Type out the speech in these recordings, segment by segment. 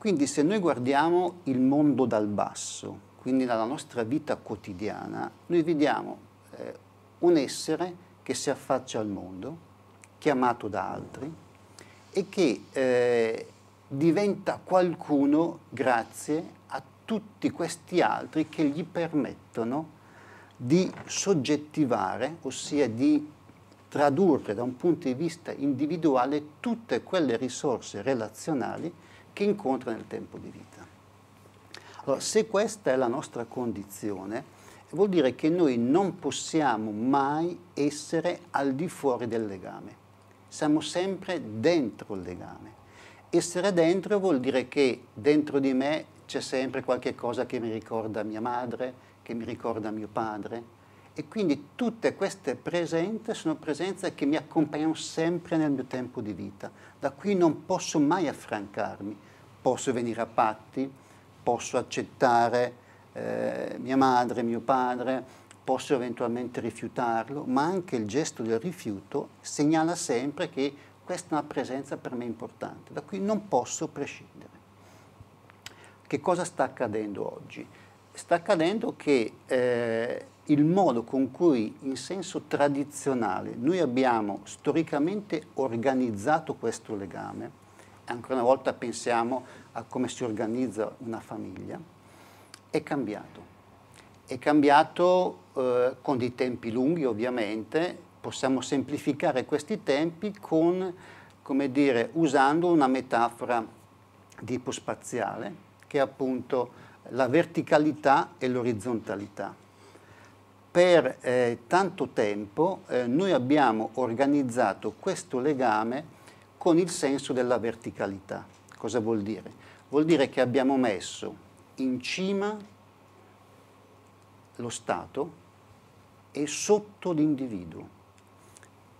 Quindi se noi guardiamo il mondo dal basso, quindi dalla nostra vita quotidiana, noi vediamo eh, un essere che si affaccia al mondo, chiamato da altri e che eh, diventa qualcuno grazie a tutti questi altri che gli permettono di soggettivare, ossia di tradurre da un punto di vista individuale tutte quelle risorse relazionali che incontra nel tempo di vita. Allora, se questa è la nostra condizione, vuol dire che noi non possiamo mai essere al di fuori del legame, siamo sempre dentro il legame. Essere dentro vuol dire che dentro di me c'è sempre qualche cosa che mi ricorda mia madre, che mi ricorda mio padre e quindi tutte queste presenze sono presenze che mi accompagnano sempre nel mio tempo di vita, da cui non posso mai affrancarmi, posso venire a patti, posso accettare eh, mia madre, mio padre, posso eventualmente rifiutarlo, ma anche il gesto del rifiuto segnala sempre che questa è una presenza per me importante, da cui non posso prescindere. Che cosa sta accadendo oggi? Sta accadendo che eh, il modo con cui in senso tradizionale noi abbiamo storicamente organizzato questo legame ancora una volta pensiamo a come si organizza una famiglia, è cambiato. È cambiato eh, con dei tempi lunghi ovviamente, possiamo semplificare questi tempi con, come dire, usando una metafora di tipo spaziale, che è appunto la verticalità e l'orizzontalità. Per eh, tanto tempo eh, noi abbiamo organizzato questo legame con il senso della verticalità. Cosa vuol dire? Vuol dire che abbiamo messo in cima lo Stato e sotto l'individuo,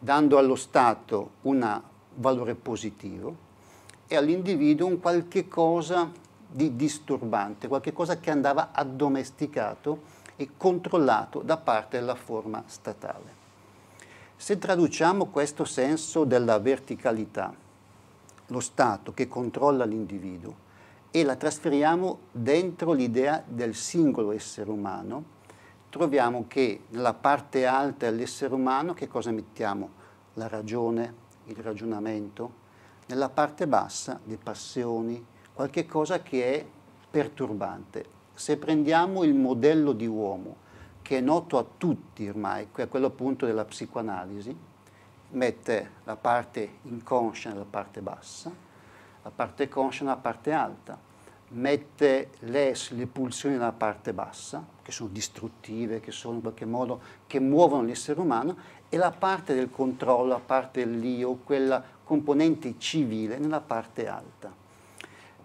dando allo Stato un valore positivo e all'individuo un qualche cosa di disturbante, qualche cosa che andava addomesticato e controllato da parte della forma statale. Se traduciamo questo senso della verticalità, lo Stato che controlla l'individuo, e la trasferiamo dentro l'idea del singolo essere umano, troviamo che nella parte alta dell'essere umano che cosa mettiamo? La ragione, il ragionamento, nella parte bassa le passioni, qualche cosa che è perturbante. Se prendiamo il modello di uomo che è noto a tutti ormai, è quello appunto della psicoanalisi, mette la parte inconscia nella parte bassa, la parte conscia nella parte alta, mette le, le pulsioni nella parte bassa, che sono distruttive, che sono in qualche modo, che muovono l'essere umano, e la parte del controllo, la parte dell'io, quella componente civile nella parte alta.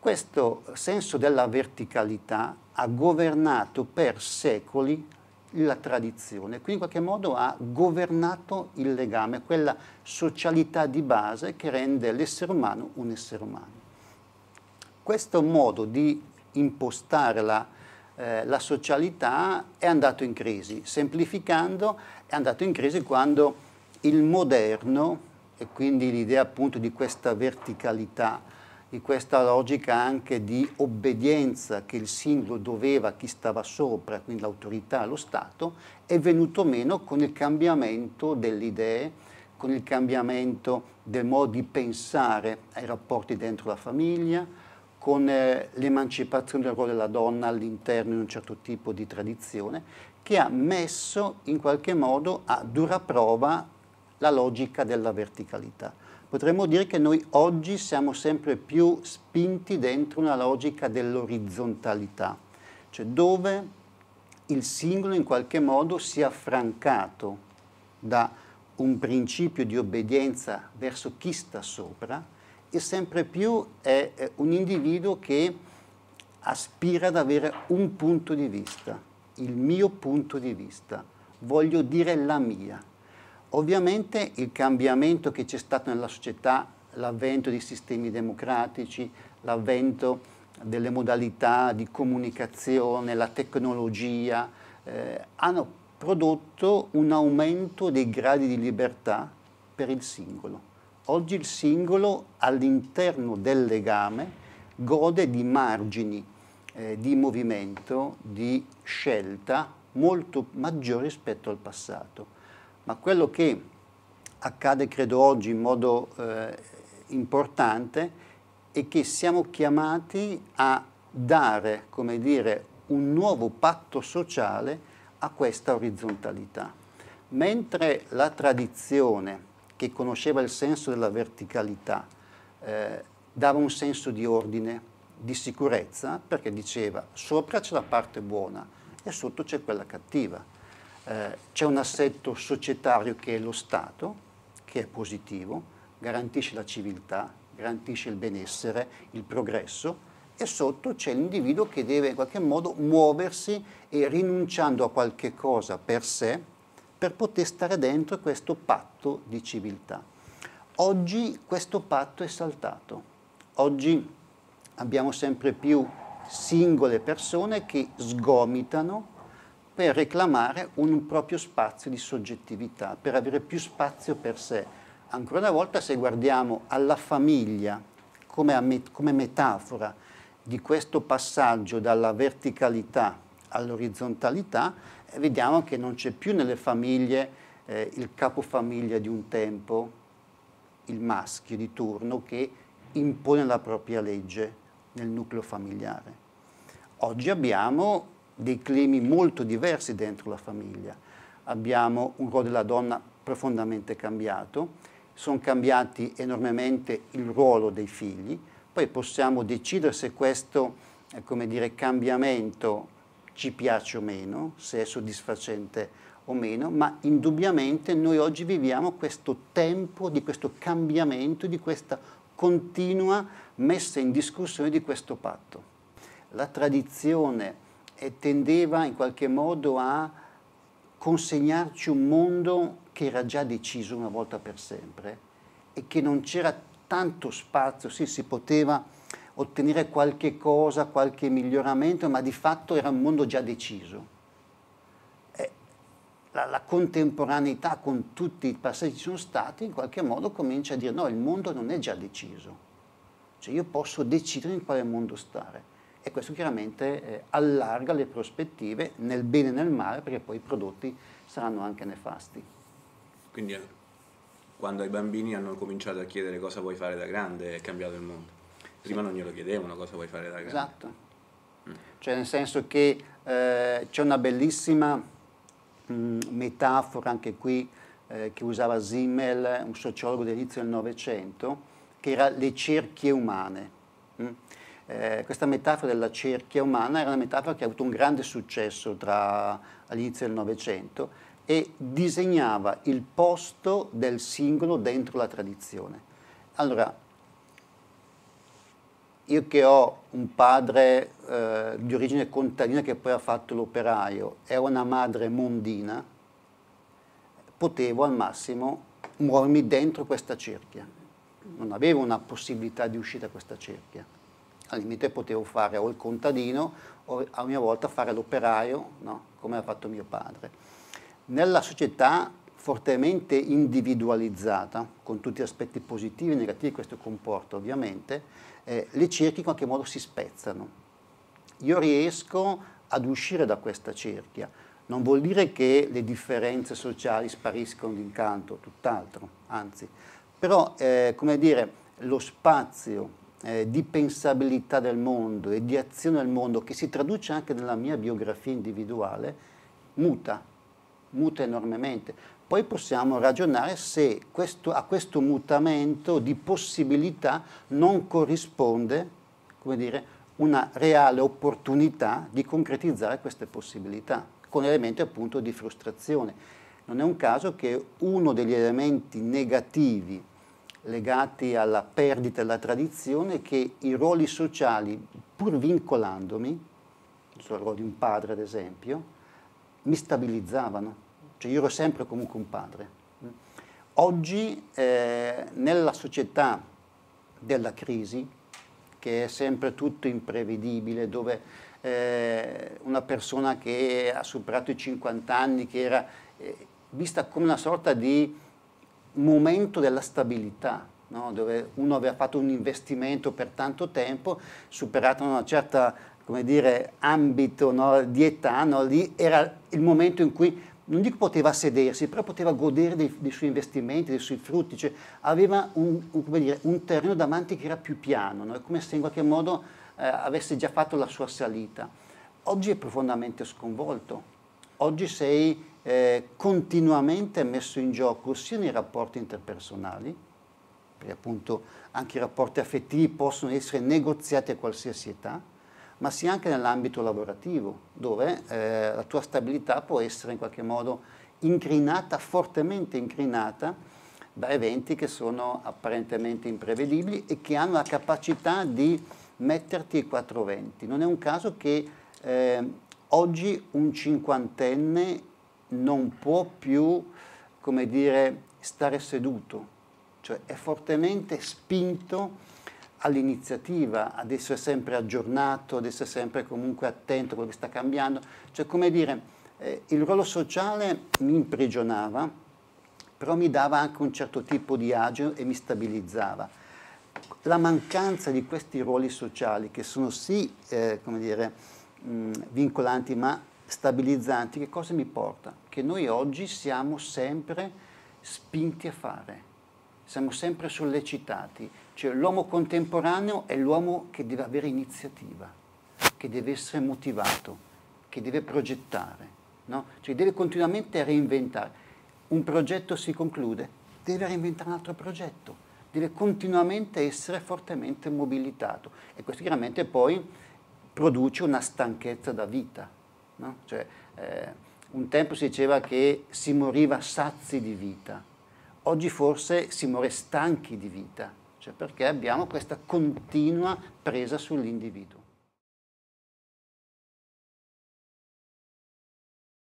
Questo senso della verticalità ha governato per secoli la tradizione, quindi in qualche modo ha governato il legame, quella socialità di base che rende l'essere umano un essere umano. Questo modo di impostare la, eh, la socialità è andato in crisi, semplificando è andato in crisi quando il moderno, e quindi l'idea appunto di questa verticalità di questa logica anche di obbedienza che il singolo doveva a chi stava sopra, quindi l'autorità allo Stato, è venuto meno con il cambiamento delle idee, con il cambiamento del modo di pensare ai rapporti dentro la famiglia, con eh, l'emancipazione del ruolo della donna all'interno di un certo tipo di tradizione, che ha messo in qualche modo a dura prova la logica della verticalità potremmo dire che noi oggi siamo sempre più spinti dentro una logica dell'orizzontalità, cioè dove il singolo in qualche modo si è affrancato da un principio di obbedienza verso chi sta sopra e sempre più è un individuo che aspira ad avere un punto di vista, il mio punto di vista, voglio dire la mia, Ovviamente il cambiamento che c'è stato nella società, l'avvento di sistemi democratici, l'avvento delle modalità di comunicazione, la tecnologia, eh, hanno prodotto un aumento dei gradi di libertà per il singolo. Oggi il singolo all'interno del legame gode di margini eh, di movimento, di scelta molto maggiori rispetto al passato ma quello che accade credo oggi in modo eh, importante è che siamo chiamati a dare, come dire, un nuovo patto sociale a questa orizzontalità. Mentre la tradizione, che conosceva il senso della verticalità, eh, dava un senso di ordine, di sicurezza, perché diceva sopra c'è la parte buona e sotto c'è quella cattiva eh, c'è un assetto societario che è lo Stato, che è positivo, garantisce la civiltà, garantisce il benessere, il progresso, e sotto c'è l'individuo che deve in qualche modo muoversi e rinunciando a qualche cosa per sé, per poter stare dentro questo patto di civiltà. Oggi questo patto è saltato. Oggi abbiamo sempre più singole persone che sgomitano per reclamare un proprio spazio di soggettività, per avere più spazio per sé. Ancora una volta, se guardiamo alla famiglia come, met come metafora di questo passaggio dalla verticalità all'orizzontalità, eh, vediamo che non c'è più nelle famiglie eh, il capofamiglia di un tempo, il maschio di turno che impone la propria legge nel nucleo familiare. Oggi abbiamo dei climi molto diversi dentro la famiglia. Abbiamo un ruolo della donna profondamente cambiato, sono cambiati enormemente il ruolo dei figli, poi possiamo decidere se questo eh, dire, cambiamento ci piace o meno, se è soddisfacente o meno, ma indubbiamente noi oggi viviamo questo tempo di questo cambiamento, di questa continua messa in discussione di questo patto. La tradizione tendeva in qualche modo a consegnarci un mondo che era già deciso una volta per sempre e che non c'era tanto spazio, sì si poteva ottenere qualche cosa, qualche miglioramento, ma di fatto era un mondo già deciso. Eh, la, la, contemporaneità con tutti i passaggi che ci sono stati, in qualche modo comincia a dire no, il mondo non è già deciso. Cioè io posso decidere in quale mondo stare e questo chiaramente eh, allarga le prospettive nel bene e nel male perché poi i prodotti saranno anche nefasti. Quindi eh, quando i bambini hanno cominciato a chiedere cosa vuoi fare da grande è cambiato il mondo. Prima sì. non glielo chiedevano cosa vuoi fare da grande. Esatto. Mm. Cioè nel senso che eh, c'è una bellissima mh, mm, metafora anche qui eh, che usava Simmel, un sociologo dell'inizio del Novecento, che era le cerchie umane. Mm? eh, questa metafora della cerchia umana era una metafora che ha avuto un grande successo tra, all'inizio del Novecento e disegnava il posto del singolo dentro la tradizione. Allora, io che ho un padre eh, di origine contadina che poi ha fatto l'operaio e una madre mondina, potevo al massimo muovermi dentro questa cerchia. Non avevo una possibilità di uscita da questa cerchia al limite potevo fare o il contadino o a mia volta fare l'operaio, no? come ha fatto mio padre. Nella società fortemente individualizzata, con tutti gli aspetti positivi e negativi questo comporta ovviamente, eh, le cerchie in qualche modo si spezzano. Io riesco ad uscire da questa cerchia, non vuol dire che le differenze sociali spariscono d'incanto, tutt'altro, anzi, però eh, come dire, lo spazio eh, di pensabilità del mondo e di azione del mondo, che si traduce anche nella mia biografia individuale, muta, muta enormemente. Poi possiamo ragionare se questo, a questo mutamento di possibilità non corrisponde, come dire, una reale opportunità di concretizzare queste possibilità, con elementi appunto di frustrazione. Non è un caso che uno degli elementi negativi legati alla perdita della tradizione che i ruoli sociali, pur vincolandomi, sul ruolo di un padre ad esempio, mi stabilizzavano, cioè io ero sempre comunque un padre. Oggi eh, nella società della crisi, che è sempre tutto imprevedibile, dove eh, una persona che ha superato i 50 anni, che era eh, vista come una sorta di momento della stabilità, no? dove uno aveva fatto un investimento per tanto tempo, superato una certa come dire, ambito no? di età, no? lì era il momento in cui non dico poteva sedersi, però poteva godere dei, dei suoi investimenti, dei suoi frutti, cioè aveva un, un, dire, un, terreno davanti che era più piano, no? è come se in qualche modo eh, avesse già fatto la sua salita. Oggi è profondamente sconvolto, oggi sei eh, continuamente messo in gioco sia nei rapporti interpersonali, perché appunto anche i rapporti affettivi possono essere negoziati a qualsiasi età, ma sia anche nell'ambito lavorativo, dove eh, la tua stabilità può essere in qualche modo incrinata, fortemente incrinata, da eventi che sono apparentemente imprevedibili e che hanno la capacità di metterti i quattro venti. Non è un caso che eh, oggi un cinquantenne non può più, come dire, stare seduto, cioè è fortemente spinto all'iniziativa, ad essere sempre aggiornato, ad essere sempre comunque attento a quello che sta cambiando, cioè come dire, eh, il ruolo sociale mi imprigionava, però mi dava anche un certo tipo di agio e mi stabilizzava. La mancanza di questi ruoli sociali, che sono sì, eh, come dire, mh, vincolanti, ma stabilizzanti, che cosa mi porta? Che noi oggi siamo sempre spinti a fare, siamo sempre sollecitati. Cioè l'uomo contemporaneo è l'uomo che deve avere iniziativa, che deve essere motivato, che deve progettare, no? cioè deve continuamente reinventare. Un progetto si conclude, deve reinventare un altro progetto, deve continuamente essere fortemente mobilitato e questo chiaramente poi produce una stanchezza da vita. No? Cioè, eh, un tempo si diceva che si moriva sazi di vita, oggi forse si muore stanchi di vita, cioè perché abbiamo questa continua presa sull'individuo.